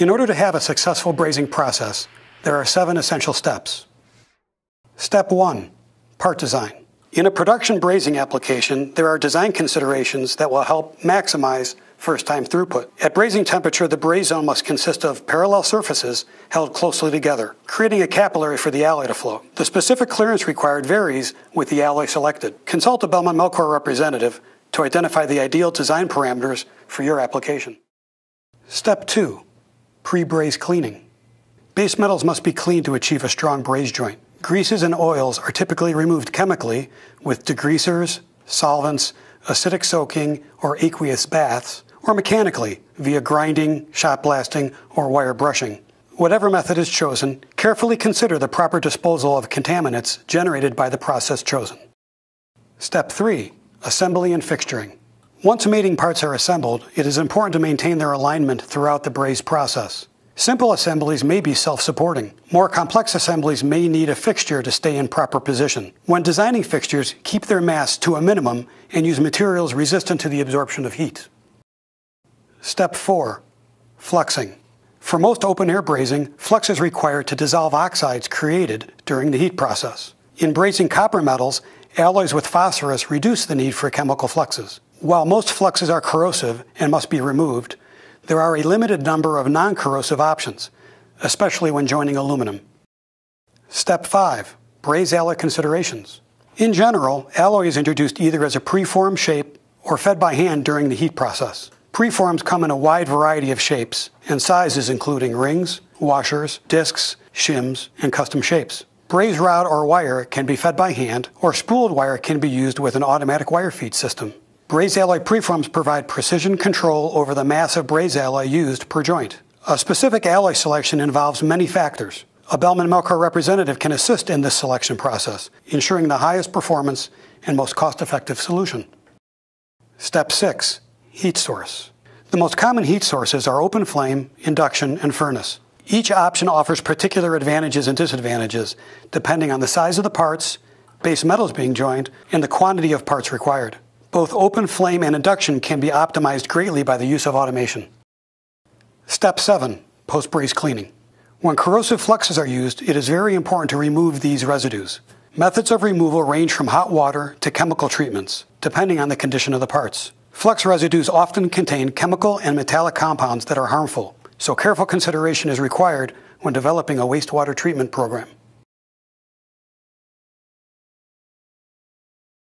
In order to have a successful brazing process, there are seven essential steps. Step 1 Part Design. In a production brazing application, there are design considerations that will help maximize first time throughput. At brazing temperature, the braise zone must consist of parallel surfaces held closely together, creating a capillary for the alloy to flow. The specific clearance required varies with the alloy selected. Consult a Bellman Melcor representative to identify the ideal design parameters for your application. Step 2 pre braise cleaning. Base metals must be cleaned to achieve a strong braze joint. Greases and oils are typically removed chemically with degreasers, solvents, acidic soaking, or aqueous baths, or mechanically via grinding, shot blasting, or wire brushing. Whatever method is chosen, carefully consider the proper disposal of contaminants generated by the process chosen. Step 3. Assembly and fixturing. Once mating parts are assembled, it is important to maintain their alignment throughout the braze process. Simple assemblies may be self-supporting. More complex assemblies may need a fixture to stay in proper position. When designing fixtures, keep their mass to a minimum and use materials resistant to the absorption of heat. Step 4. Fluxing. For most open-air brazing, flux is required to dissolve oxides created during the heat process. In brazing copper metals, alloys with phosphorus reduce the need for chemical fluxes. While most fluxes are corrosive and must be removed, there are a limited number of non-corrosive options, especially when joining aluminum. Step 5. Braze alloy considerations. In general, alloy is introduced either as a preformed shape or fed by hand during the heat process. Preforms come in a wide variety of shapes and sizes including rings, washers, discs, shims, and custom shapes. Braze rod or wire can be fed by hand, or spooled wire can be used with an automatic wire feed system. Braze alloy preforms provide precision control over the mass of braze alloy used per joint. A specific alloy selection involves many factors. A Bellman Melco representative can assist in this selection process, ensuring the highest performance and most cost-effective solution. Step 6. Heat source. The most common heat sources are open flame, induction, and furnace. Each option offers particular advantages and disadvantages, depending on the size of the parts, base metals being joined, and the quantity of parts required. Both open flame and induction can be optimized greatly by the use of automation. Step 7. post Breeze cleaning. When corrosive fluxes are used, it is very important to remove these residues. Methods of removal range from hot water to chemical treatments, depending on the condition of the parts. Flux residues often contain chemical and metallic compounds that are harmful, so careful consideration is required when developing a wastewater treatment program.